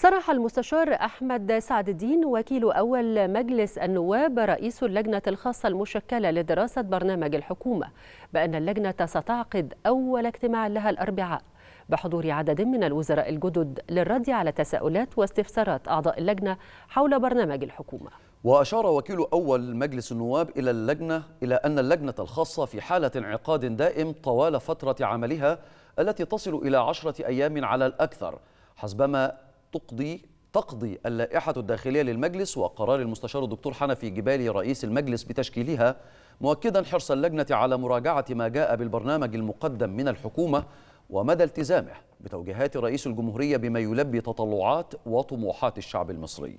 صرح المستشار أحمد سعد الدين وكيل أول مجلس النواب رئيس اللجنة الخاصة المشكلة لدراسة برنامج الحكومة بأن اللجنة ستعقد أول اجتماع لها الأربعاء بحضور عدد من الوزراء الجدد للرد على تساؤلات واستفسارات أعضاء اللجنة حول برنامج الحكومة وأشار وكيل أول مجلس النواب إلى اللجنة إلى أن اللجنة الخاصة في حالة انعقاد دائم طوال فترة عملها التي تصل إلى عشرة أيام على الأكثر حسبما تقضي تقضي اللائحة الداخلية للمجلس وقرار المستشار الدكتور حنفي جبالي رئيس المجلس بتشكيلها مؤكدا حرص اللجنة على مراجعة ما جاء بالبرنامج المقدم من الحكومة ومدى التزامه بتوجيهات رئيس الجمهورية بما يلبي تطلعات وطموحات الشعب المصري